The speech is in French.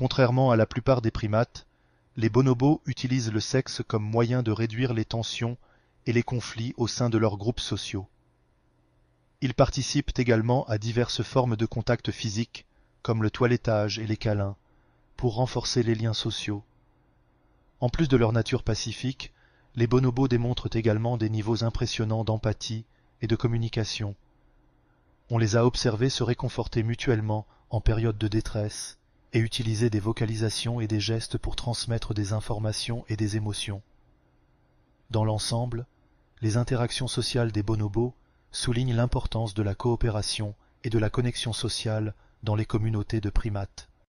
Contrairement à la plupart des primates, les bonobos utilisent le sexe comme moyen de réduire les tensions et les conflits au sein de leurs groupes sociaux. Ils participent également à diverses formes de contacts physiques, comme le toilettage et les câlins, pour renforcer les liens sociaux. En plus de leur nature pacifique, les bonobos démontrent également des niveaux impressionnants d'empathie et de communication. On les a observés se réconforter mutuellement en période de détresse, et utiliser des vocalisations et des gestes pour transmettre des informations et des émotions. Dans l'ensemble, les interactions sociales des bonobos soulignent l'importance de la coopération et de la connexion sociale dans les communautés de primates.